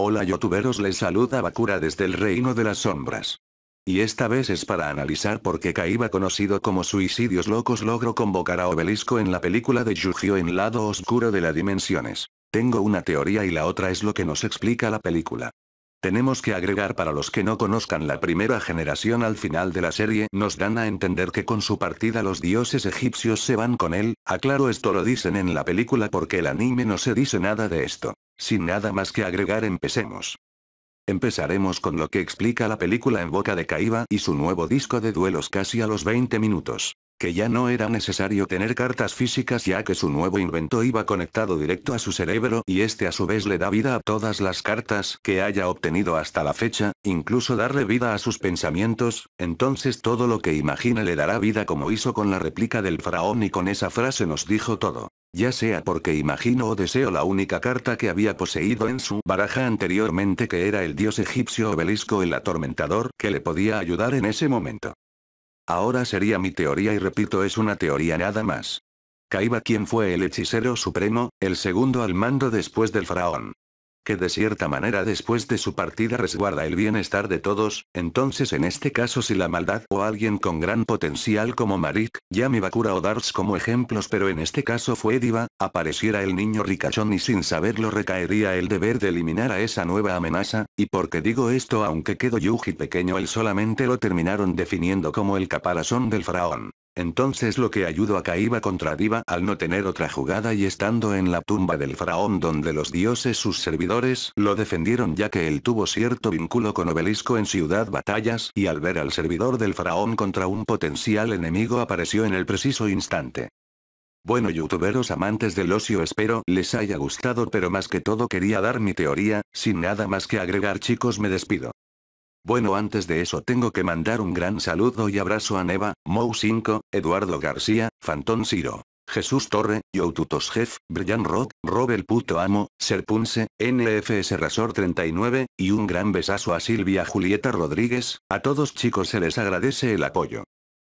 Hola youtuberos les saluda Bakura desde el reino de las sombras. Y esta vez es para analizar por qué Kaiba conocido como Suicidios Locos logró convocar a Obelisco en la película de Yu-Gi-Oh en Lado Oscuro de las Dimensiones. Tengo una teoría y la otra es lo que nos explica la película. Tenemos que agregar para los que no conozcan la primera generación al final de la serie nos dan a entender que con su partida los dioses egipcios se van con él, aclaro esto lo dicen en la película porque el anime no se dice nada de esto. Sin nada más que agregar empecemos. Empezaremos con lo que explica la película en boca de Kaiba y su nuevo disco de duelos casi a los 20 minutos que ya no era necesario tener cartas físicas ya que su nuevo invento iba conectado directo a su cerebro y este a su vez le da vida a todas las cartas que haya obtenido hasta la fecha, incluso darle vida a sus pensamientos, entonces todo lo que imagina le dará vida como hizo con la réplica del faraón y con esa frase nos dijo todo. Ya sea porque imagino o deseo la única carta que había poseído en su baraja anteriormente que era el dios egipcio obelisco el atormentador que le podía ayudar en ese momento. Ahora sería mi teoría y repito es una teoría nada más. Caiba quien fue el hechicero supremo, el segundo al mando después del faraón que de cierta manera después de su partida resguarda el bienestar de todos, entonces en este caso si la maldad o alguien con gran potencial como Marik, Yami Bakura o Darts como ejemplos pero en este caso fue Diva, apareciera el niño ricachón y sin saberlo recaería el deber de eliminar a esa nueva amenaza, y porque digo esto aunque quedó Yuji pequeño él solamente lo terminaron definiendo como el caparazón del faraón. Entonces lo que ayudó a Kaiba contra Diva al no tener otra jugada y estando en la tumba del faraón donde los dioses sus servidores lo defendieron ya que él tuvo cierto vínculo con obelisco en ciudad batallas y al ver al servidor del faraón contra un potencial enemigo apareció en el preciso instante. Bueno youtuberos amantes del ocio espero les haya gustado pero más que todo quería dar mi teoría, sin nada más que agregar chicos me despido. Bueno antes de eso tengo que mandar un gran saludo y abrazo a Neva, Mou 5, Eduardo García, Fantón Ciro. Jesús Torre, Yoututos Jeff, Brian Rock, Robel Puto Amo, Serpunce, NFS Rasor 39, y un gran besazo a Silvia Julieta Rodríguez, a todos chicos se les agradece el apoyo.